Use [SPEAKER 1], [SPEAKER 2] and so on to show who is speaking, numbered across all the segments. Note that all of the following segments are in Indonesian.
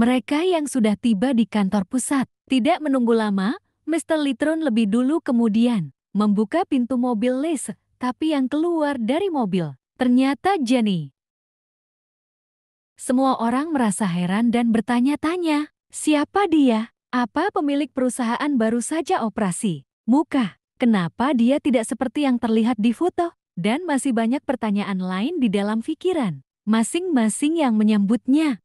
[SPEAKER 1] Mereka yang sudah tiba di kantor pusat tidak menunggu lama, Mr. Litron lebih dulu kemudian membuka pintu mobil Liz, tapi yang keluar dari mobil ternyata Jenny. Semua orang merasa heran dan bertanya-tanya, siapa dia? Apa pemilik perusahaan baru saja operasi? Muka, kenapa dia tidak seperti yang terlihat di foto? Dan masih banyak pertanyaan lain di dalam pikiran, masing-masing yang menyambutnya.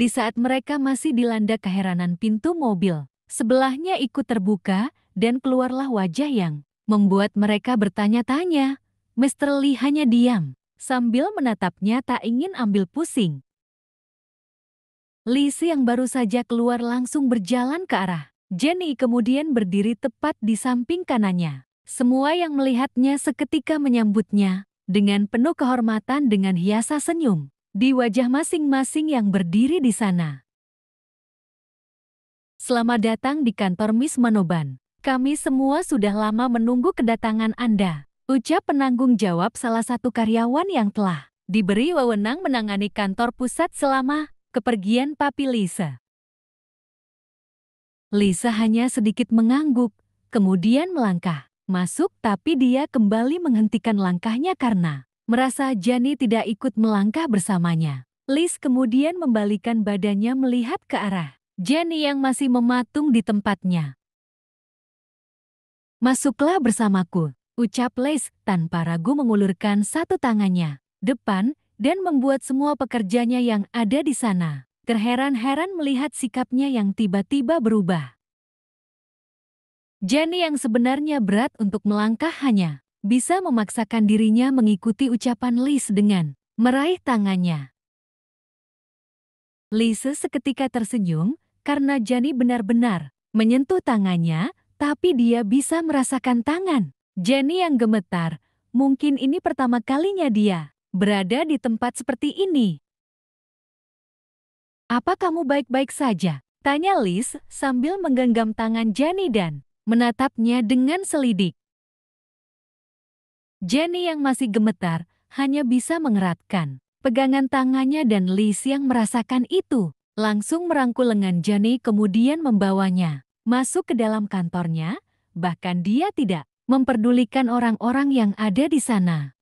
[SPEAKER 1] Di saat mereka masih dilanda keheranan pintu mobil, sebelahnya ikut terbuka dan keluarlah wajah yang membuat mereka bertanya-tanya. Mr. Lee hanya diam, sambil menatapnya tak ingin ambil pusing. Lisi yang baru saja keluar langsung berjalan ke arah. Jenny kemudian berdiri tepat di samping kanannya. Semua yang melihatnya seketika menyambutnya dengan penuh kehormatan dengan hiasa senyum di wajah masing-masing yang berdiri di sana. Selamat datang di kantor Miss Manoban. Kami semua sudah lama menunggu kedatangan Anda. Ucap penanggung jawab salah satu karyawan yang telah diberi wewenang menangani kantor pusat selama kepergian Papi Lisa. Lisa hanya sedikit mengangguk, kemudian melangkah masuk tapi dia kembali menghentikan langkahnya karena merasa Jani tidak ikut melangkah bersamanya. Liz kemudian membalikan badannya melihat ke arah Jenny yang masih mematung di tempatnya. Masuklah bersamaku, ucap Liz tanpa ragu mengulurkan satu tangannya, depan, dan membuat semua pekerjanya yang ada di sana. Terheran-heran melihat sikapnya yang tiba-tiba berubah. Jenny yang sebenarnya berat untuk melangkah hanya bisa memaksakan dirinya mengikuti ucapan Liz dengan meraih tangannya. Lise seketika tersenyum karena Jani benar-benar menyentuh tangannya, tapi dia bisa merasakan tangan. Jenny yang gemetar, mungkin ini pertama kalinya dia berada di tempat seperti ini. Apa kamu baik-baik saja? Tanya Liz sambil menggenggam tangan Jenny dan menatapnya dengan selidik. Jenny yang masih gemetar hanya bisa mengeratkan pegangan tangannya dan Liz yang merasakan itu langsung merangkul lengan Jenny kemudian membawanya masuk ke dalam kantornya, bahkan dia tidak memperdulikan orang-orang yang ada di sana.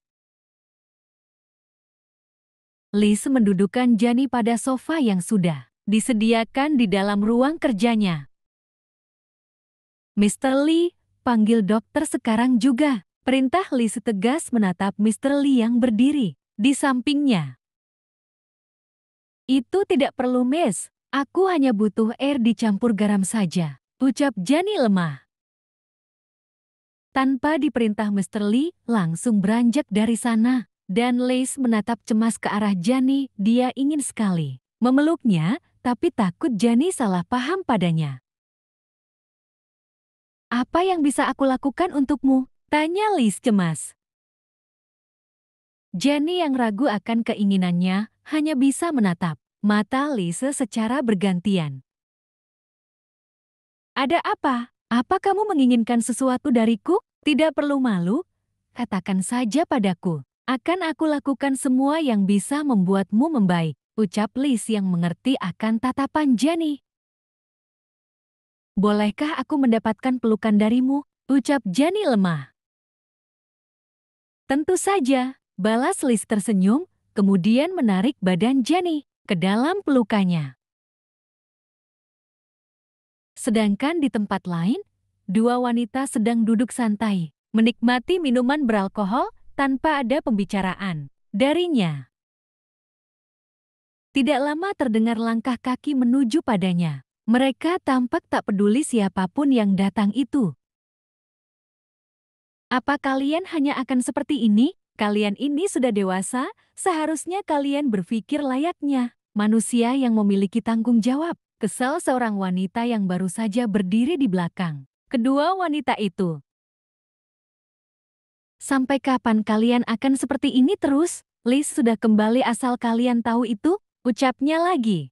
[SPEAKER 1] Liz mendudukan Jenny pada sofa yang sudah disediakan di dalam ruang kerjanya. Mr. Lee, panggil dokter sekarang juga. Perintah Li setegas menatap Mr. Li yang berdiri di sampingnya. Itu tidak perlu, Miss. Aku hanya butuh air dicampur garam saja, ucap Jani lemah. Tanpa diperintah Mr. Li, langsung beranjak dari sana. Dan Lace menatap cemas ke arah Jani, dia ingin sekali memeluknya, tapi takut Jani salah paham padanya. Apa yang bisa aku lakukan untukmu? Tanya Liz cemas. Jenny yang ragu akan keinginannya hanya bisa menatap mata Lise secara bergantian. Ada apa? Apa kamu menginginkan sesuatu dariku? Tidak perlu malu, katakan saja padaku. Akan aku lakukan semua yang bisa membuatmu membaik, ucap Liz yang mengerti akan tatapan Jenny. Bolehkah aku mendapatkan pelukan darimu? Ucap Jenny lemah. Tentu saja, balas Liz tersenyum, kemudian menarik badan Jenny ke dalam pelukannya. Sedangkan di tempat lain, dua wanita sedang duduk santai, menikmati minuman beralkohol tanpa ada pembicaraan darinya. Tidak lama terdengar langkah kaki menuju padanya. Mereka tampak tak peduli siapapun yang datang itu. Apa kalian hanya akan seperti ini? Kalian ini sudah dewasa, seharusnya kalian berpikir layaknya. Manusia yang memiliki tanggung jawab. Kesal seorang wanita yang baru saja berdiri di belakang. Kedua wanita itu. Sampai kapan kalian akan seperti ini terus? Liz sudah kembali asal kalian tahu itu, ucapnya lagi.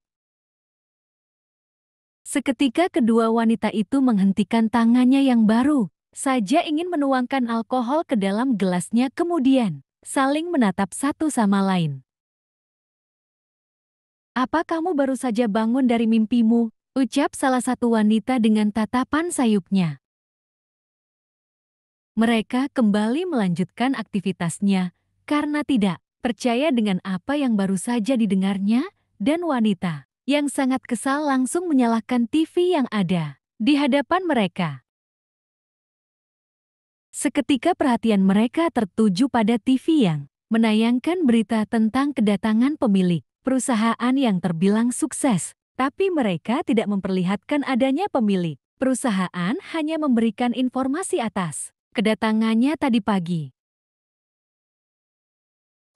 [SPEAKER 1] Seketika kedua wanita itu menghentikan tangannya yang baru, saja ingin menuangkan alkohol ke dalam gelasnya kemudian saling menatap satu sama lain. Apa kamu baru saja bangun dari mimpimu? Ucap salah satu wanita dengan tatapan sayupnya. Mereka kembali melanjutkan aktivitasnya karena tidak percaya dengan apa yang baru saja didengarnya dan wanita yang sangat kesal langsung menyalahkan TV yang ada di hadapan mereka. Seketika perhatian mereka tertuju pada TV yang menayangkan berita tentang kedatangan pemilik perusahaan yang terbilang sukses, tapi mereka tidak memperlihatkan adanya pemilik. Perusahaan hanya memberikan informasi atas kedatangannya tadi pagi.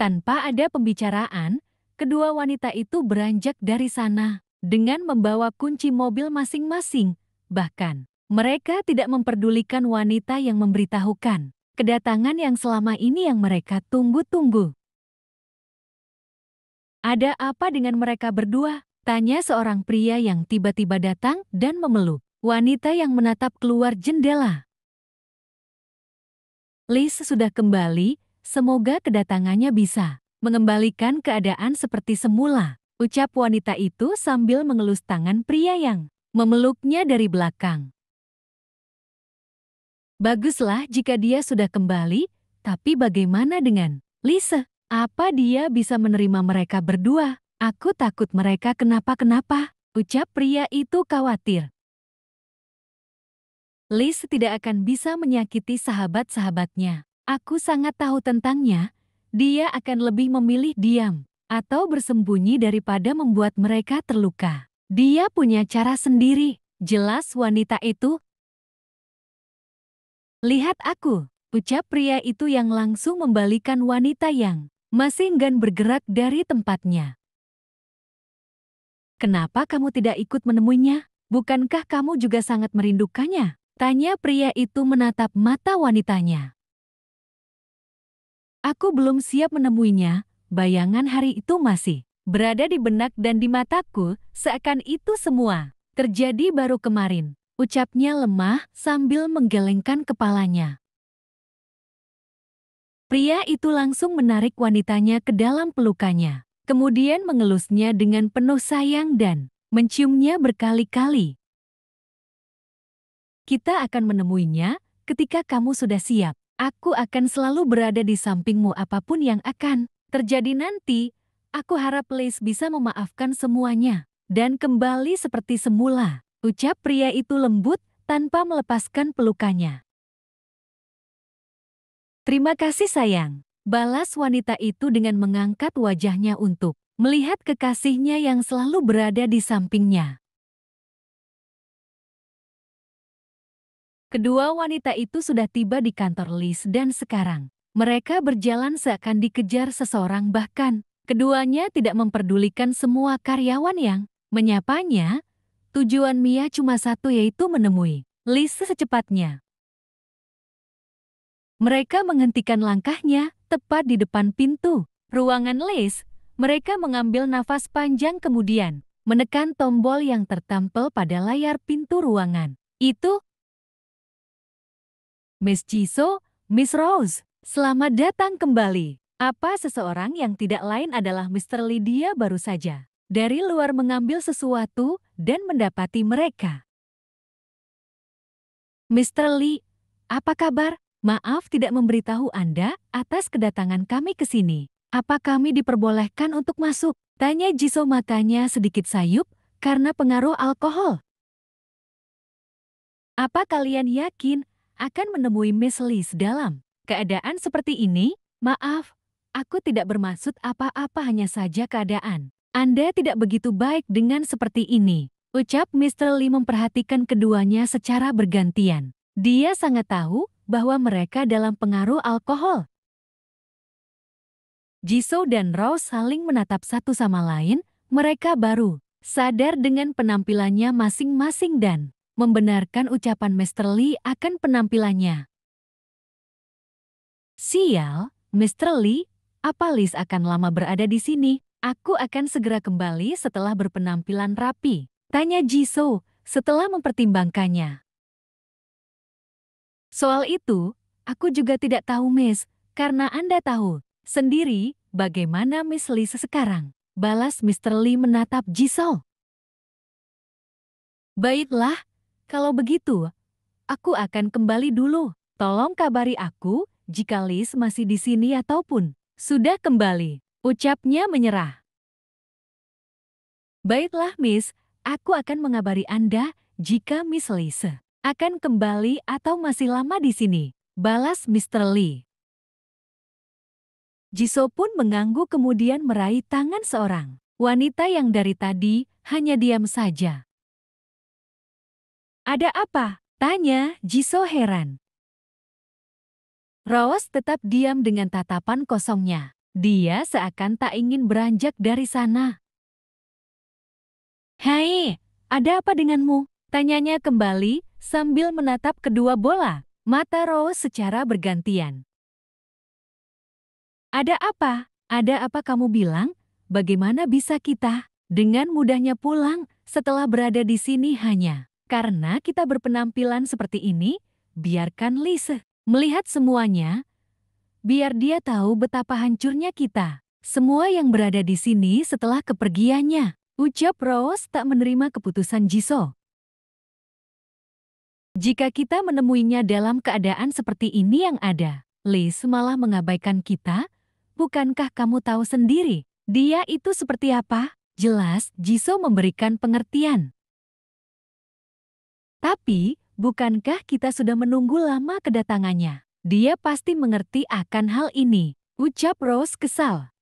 [SPEAKER 1] Tanpa ada pembicaraan, kedua wanita itu beranjak dari sana dengan membawa kunci mobil masing-masing. Bahkan, mereka tidak memperdulikan wanita yang memberitahukan kedatangan yang selama ini yang mereka tunggu-tunggu. Ada apa dengan mereka berdua? Tanya seorang pria yang tiba-tiba datang dan memeluk wanita yang menatap keluar jendela. Liz sudah kembali, semoga kedatangannya bisa mengembalikan keadaan seperti semula. Ucap wanita itu sambil mengelus tangan pria yang memeluknya dari belakang. Baguslah jika dia sudah kembali, tapi bagaimana dengan Lise? Apa dia bisa menerima mereka berdua? Aku takut mereka kenapa-kenapa, ucap pria itu khawatir. Lisa tidak akan bisa menyakiti sahabat-sahabatnya. Aku sangat tahu tentangnya, dia akan lebih memilih diam atau bersembunyi daripada membuat mereka terluka. Dia punya cara sendiri. Jelas wanita itu Lihat aku, ucap pria itu yang langsung membalikan wanita yang masih enggan bergerak dari tempatnya. Kenapa kamu tidak ikut menemuinya? Bukankah kamu juga sangat merindukannya? Tanya pria itu menatap mata wanitanya. Aku belum siap menemuinya, bayangan hari itu masih berada di benak dan di mataku, seakan itu semua terjadi baru kemarin ucapnya lemah sambil menggelengkan kepalanya. Pria itu langsung menarik wanitanya ke dalam pelukannya, kemudian mengelusnya dengan penuh sayang dan menciumnya berkali-kali. Kita akan menemuinya ketika kamu sudah siap. Aku akan selalu berada di sampingmu apapun yang akan terjadi nanti. Aku harap Lace bisa memaafkan semuanya dan kembali seperti semula. Ucap pria itu lembut tanpa melepaskan pelukannya. Terima kasih sayang. Balas wanita itu dengan mengangkat wajahnya untuk melihat kekasihnya yang selalu berada di sampingnya. Kedua wanita itu sudah tiba di kantor Liz dan sekarang mereka berjalan seakan dikejar seseorang bahkan keduanya tidak memperdulikan semua karyawan yang menyapanya Tujuan Mia cuma satu yaitu menemui Lisa secepatnya. Mereka menghentikan langkahnya tepat di depan pintu. Ruangan Liz, mereka mengambil nafas panjang kemudian menekan tombol yang tertampil pada layar pintu ruangan. Itu Miss Jiso, Miss Rose, selamat datang kembali. Apa seseorang yang tidak lain adalah Mr. Lydia baru saja. Dari luar mengambil sesuatu, dan mendapati mereka. Mr. Lee, apa kabar? Maaf tidak memberitahu Anda atas kedatangan kami ke sini. Apa kami diperbolehkan untuk masuk? Tanya Jisoo matanya sedikit sayup karena pengaruh alkohol. Apa kalian yakin akan menemui Miss Liz sedalam keadaan seperti ini? Maaf, aku tidak bermaksud apa-apa hanya saja keadaan. Anda tidak begitu baik dengan seperti ini, ucap Mr. Lee memperhatikan keduanya secara bergantian. Dia sangat tahu bahwa mereka dalam pengaruh alkohol. Jisoo dan Rose saling menatap satu sama lain, mereka baru sadar dengan penampilannya masing-masing dan membenarkan ucapan Mr. Lee akan penampilannya. Sial, Mr. Lee, apa Liz akan lama berada di sini? Aku akan segera kembali setelah berpenampilan rapi. Tanya Jisoo setelah mempertimbangkannya. Soal itu, aku juga tidak tahu Miss, karena Anda tahu sendiri bagaimana Miss Lee sekarang. Balas Mr. Lee menatap Jisoo. Baiklah, kalau begitu, aku akan kembali dulu. Tolong kabari aku jika Liz masih di sini ataupun sudah kembali. Ucapnya menyerah. Baiklah Miss, aku akan mengabari Anda jika Miss Lise akan kembali atau masih lama di sini, balas Mr. Lee. Jisoo pun mengangguk kemudian meraih tangan seorang wanita yang dari tadi hanya diam saja. Ada apa? Tanya Jisoo heran. Rawas tetap diam dengan tatapan kosongnya. Dia seakan tak ingin beranjak dari sana. Hai, ada apa denganmu? Tanyanya kembali sambil menatap kedua bola. Mata Rose secara bergantian. Ada apa? Ada apa kamu bilang? Bagaimana bisa kita dengan mudahnya pulang setelah berada di sini hanya karena kita berpenampilan seperti ini? Biarkan Lise melihat semuanya, biar dia tahu betapa hancurnya kita. Semua yang berada di sini setelah kepergiannya, ucap Rose tak menerima keputusan Jiso. Jika kita menemuinya dalam keadaan seperti ini yang ada, Liz malah mengabaikan kita, bukankah kamu tahu sendiri, dia itu seperti apa? Jelas, Jiso memberikan pengertian. Tapi, bukankah kita sudah menunggu lama kedatangannya? Dia pasti mengerti akan hal ini, ucap Rose kesal.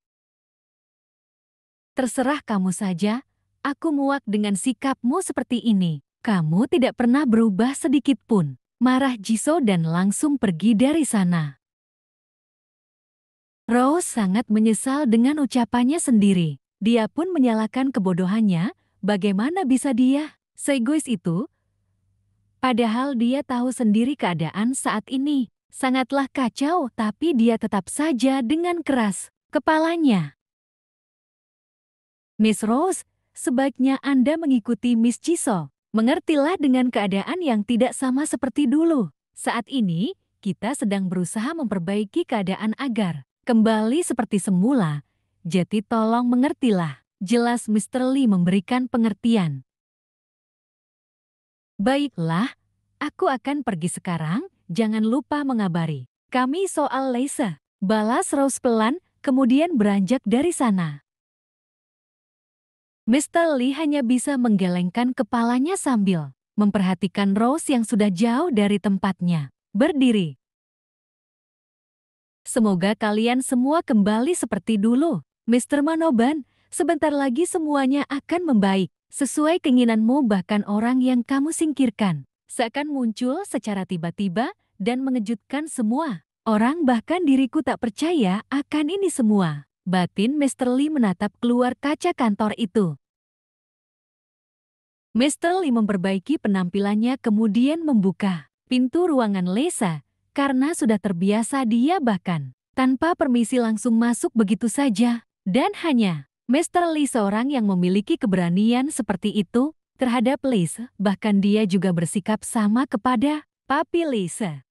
[SPEAKER 1] Terserah kamu saja, aku muak dengan sikapmu seperti ini. Kamu tidak pernah berubah sedikit pun. Marah Jiso dan langsung pergi dari sana. Rose sangat menyesal dengan ucapannya sendiri. Dia pun menyalahkan kebodohannya, bagaimana bisa dia, seegois itu? Padahal dia tahu sendiri keadaan saat ini sangatlah kacau, tapi dia tetap saja dengan keras kepalanya. Miss Rose, sebaiknya Anda mengikuti Miss Chiso. Mengertilah dengan keadaan yang tidak sama seperti dulu. Saat ini, kita sedang berusaha memperbaiki keadaan agar kembali seperti semula. Jadi tolong mengertilah. Jelas Mr. Lee memberikan pengertian. Baiklah, aku akan pergi sekarang jangan lupa mengabari kami soal Leisa. Balas Rose pelan, kemudian beranjak dari sana. Mr. Lee hanya bisa menggelengkan kepalanya sambil memperhatikan Rose yang sudah jauh dari tempatnya, berdiri. Semoga kalian semua kembali seperti dulu, Mr. Manoban. Sebentar lagi semuanya akan membaik, sesuai keinginanmu bahkan orang yang kamu singkirkan seakan muncul secara tiba-tiba dan mengejutkan semua. Orang bahkan diriku tak percaya akan ini semua. Batin Mr. Lee menatap keluar kaca kantor itu. Mr. Lee memperbaiki penampilannya kemudian membuka pintu ruangan Lesa karena sudah terbiasa dia bahkan tanpa permisi langsung masuk begitu saja. Dan hanya Mr. Lee seorang yang memiliki keberanian seperti itu terhadap Lisa, bahkan dia juga bersikap sama kepada Papi Lisa.